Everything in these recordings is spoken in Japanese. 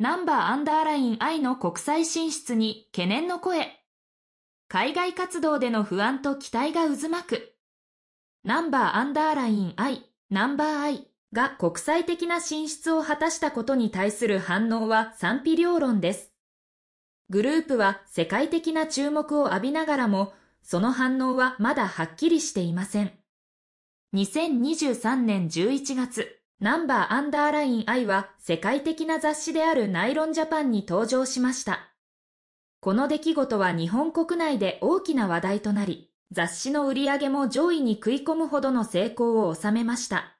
ナンバーアンダーライン I の国際進出に懸念の声。海外活動での不安と期待が渦巻く。ナンバーアンダーライン I、ナンバー I が国際的な進出を果たしたことに対する反応は賛否両論です。グループは世界的な注目を浴びながらも、その反応はまだはっきりしていません。2023年11月、ナンバーアンダーライン I は世界的な雑誌であるナイロンジャパンに登場しました。この出来事は日本国内で大きな話題となり、雑誌の売り上げも上位に食い込むほどの成功を収めました。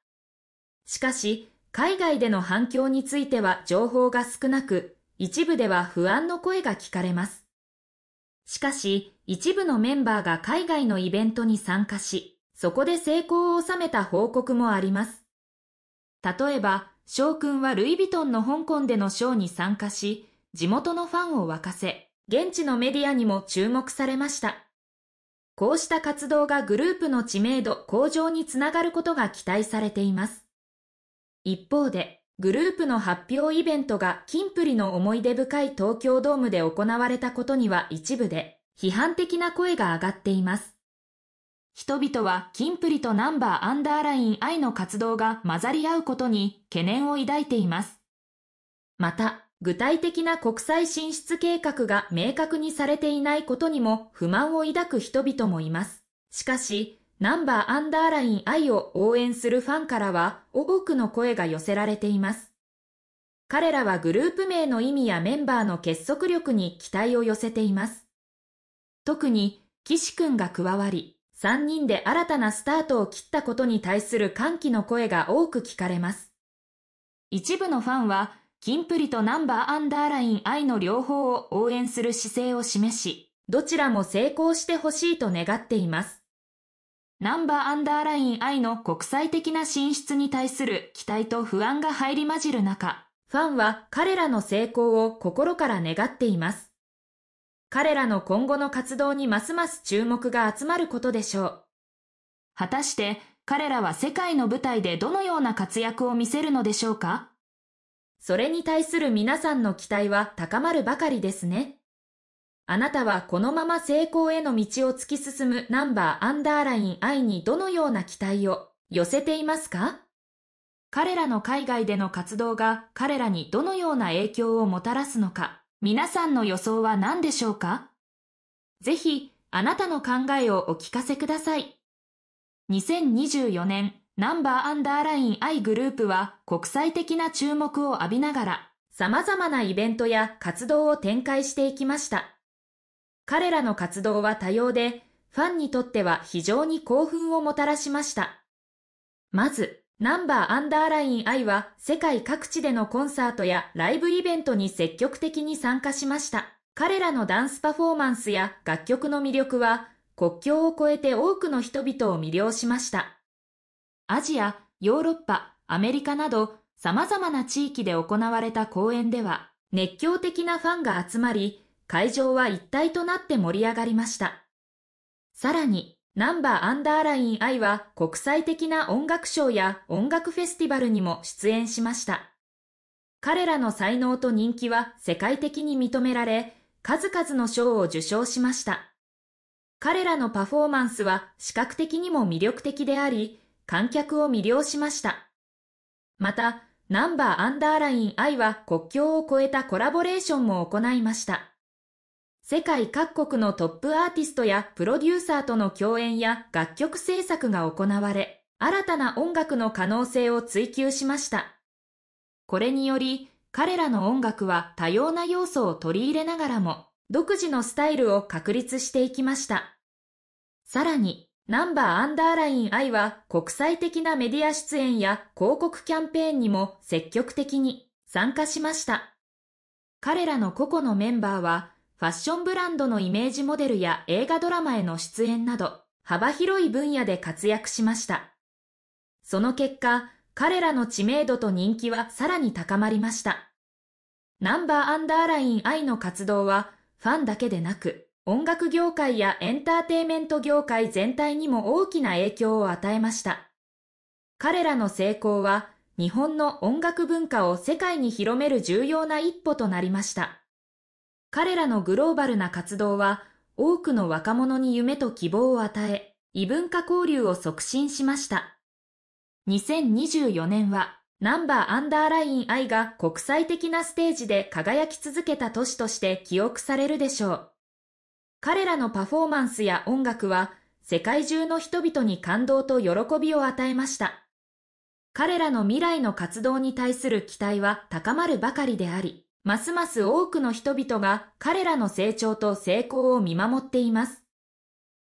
しかし、海外での反響については情報が少なく、一部では不安の声が聞かれます。しかし、一部のメンバーが海外のイベントに参加し、そこで成功を収めた報告もあります。例えば、翔くんはルイ・ヴィトンの香港でのショーに参加し、地元のファンを沸かせ、現地のメディアにも注目されました。こうした活動がグループの知名度向上につながることが期待されています。一方で、グループの発表イベントがキンプリの思い出深い東京ドームで行われたことには一部で批判的な声が上がっています。人々はキンプリとナンバーアンダーラインイの活動が混ざり合うことに懸念を抱いています。また、具体的な国際進出計画が明確にされていないことにも不満を抱く人々もいます。しかし、ナンバーアンダーラインイを応援するファンからは多くの声が寄せられています。彼らはグループ名の意味やメンバーの結束力に期待を寄せています。特に、岸くんが加わり、3人で新たなスタートを切ったことに対する歓喜の声が多く聞かれます。一部のファンは、キンプリとナンバーアンダーライン愛の両方を応援する姿勢を示し、どちらも成功してほしいと願っています。ナンバーアンダーライン I の国際的な進出に対する期待と不安が入り混じる中、ファンは彼らの成功を心から願っています。彼らの今後の活動にますます注目が集まることでしょう。果たして彼らは世界の舞台でどのような活躍を見せるのでしょうかそれに対する皆さんの期待は高まるばかりですね。あなたはこのまま成功への道を突き進むナンバーアンダーライン I にどのような期待を寄せていますか彼らの海外での活動が彼らにどのような影響をもたらすのか皆さんの予想は何でしょうかぜひ、あなたの考えをお聞かせください。2024年、ナンバーアンダーライン I グループは国際的な注目を浴びながら、様々なイベントや活動を展開していきました。彼らの活動は多様で、ファンにとっては非常に興奮をもたらしました。まず、ナンバーアンダーライン I は世界各地でのコンサートやライブイベントに積極的に参加しました。彼らのダンスパフォーマンスや楽曲の魅力は国境を越えて多くの人々を魅了しました。アジア、ヨーロッパ、アメリカなど様々な地域で行われた公演では熱狂的なファンが集まり会場は一体となって盛り上がりました。さらにナンバーアンダーラインアイは国際的な音楽賞や音楽フェスティバルにも出演しました。彼らの才能と人気は世界的に認められ、数々の賞を受賞しました。彼らのパフォーマンスは視覚的にも魅力的であり、観客を魅了しました。また、ナンバーアンダーラインアイは国境を越えたコラボレーションも行いました。世界各国のトップアーティストやプロデューサーとの共演や楽曲制作が行われ、新たな音楽の可能性を追求しました。これにより、彼らの音楽は多様な要素を取り入れながらも、独自のスタイルを確立していきました。さらに、ナンバーアンダーライン I は国際的なメディア出演や広告キャンペーンにも積極的に参加しました。彼らの個々のメンバーはファッションブランドのイメージモデルや映画ドラマへの出演など、幅広い分野で活躍しました。その結果、彼らの知名度と人気はさらに高まりました。ナンバーアンダーライン愛の活動は、ファンだけでなく、音楽業界やエンターテイメント業界全体にも大きな影響を与えました。彼らの成功は、日本の音楽文化を世界に広める重要な一歩となりました。彼らのグローバルな活動は多くの若者に夢と希望を与え、異文化交流を促進しました。2024年は、ナンバーアンダーライン I が国際的なステージで輝き続けた都市として記憶されるでしょう。彼らのパフォーマンスや音楽は、世界中の人々に感動と喜びを与えました。彼らの未来の活動に対する期待は高まるばかりであり、ますます多くの人々が彼らの成長と成功を見守っています。